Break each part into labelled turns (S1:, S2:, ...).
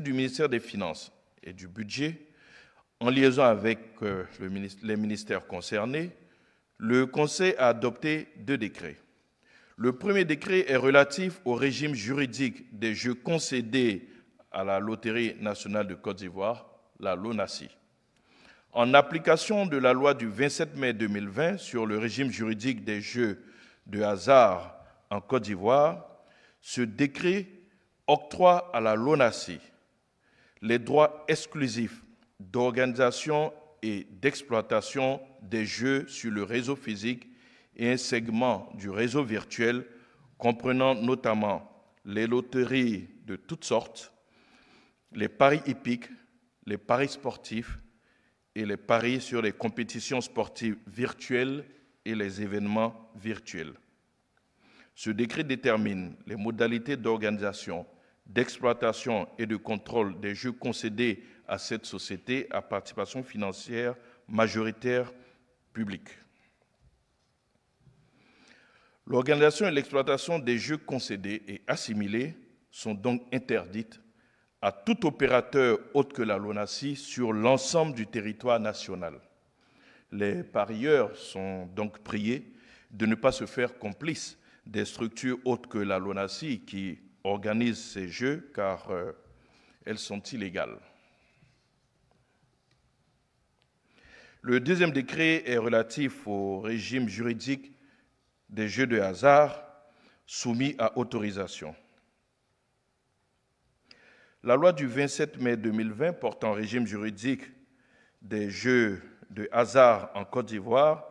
S1: du ministère des Finances et du Budget, en liaison avec euh, les ministères concernés, le Conseil a adopté deux décrets. Le premier décret est relatif au régime juridique des jeux concédés à la Loterie nationale de Côte d'Ivoire, la LONACI. En application de la loi du 27 mai 2020 sur le régime juridique des jeux de hasard en Côte d'Ivoire, ce décret octroie à la LONACI les droits exclusifs d'organisation et d'exploitation des jeux sur le réseau physique et un segment du réseau virtuel comprenant notamment les loteries de toutes sortes, les paris hippiques, les paris sportifs et les paris sur les compétitions sportives virtuelles et les événements virtuels. Ce décret détermine les modalités d'organisation, d'exploitation et de contrôle des jeux concédés à cette société à participation financière majoritaire publique. L'organisation et l'exploitation des jeux concédés et assimilés sont donc interdites à tout opérateur autre que la LONACI sur l'ensemble du territoire national. Les parieurs sont donc priés de ne pas se faire complices des structures autres que la LONACI qui organise ces jeux car euh, elles sont illégales. Le deuxième décret est relatif au régime juridique des jeux de hasard soumis à autorisation. La loi du 27 mai 2020 portant régime juridique des jeux de hasard en Côte d'Ivoire,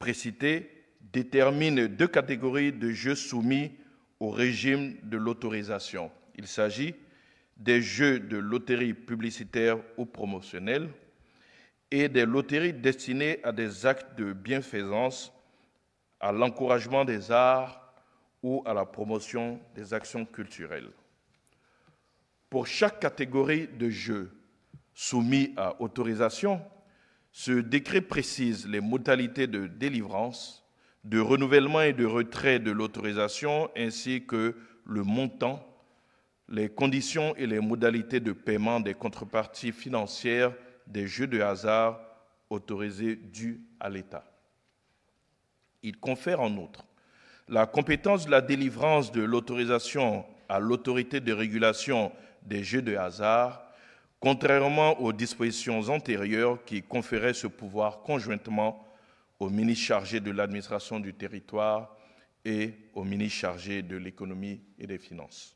S1: précité détermine deux catégories de jeux soumis au régime de l'autorisation. Il s'agit des jeux de loterie publicitaire ou promotionnelle et des loteries destinées à des actes de bienfaisance, à l'encouragement des arts ou à la promotion des actions culturelles. Pour chaque catégorie de jeux soumis à autorisation, ce décret précise les modalités de délivrance, de renouvellement et de retrait de l'autorisation, ainsi que le montant, les conditions et les modalités de paiement des contreparties financières des jeux de hasard autorisés dus à l'État. Il confère en outre la compétence de la délivrance de l'autorisation à l'autorité de régulation des jeux de hasard, contrairement aux dispositions antérieures qui conféraient ce pouvoir conjointement au ministre chargé de l'administration du territoire et au ministre chargé de l'économie et des finances.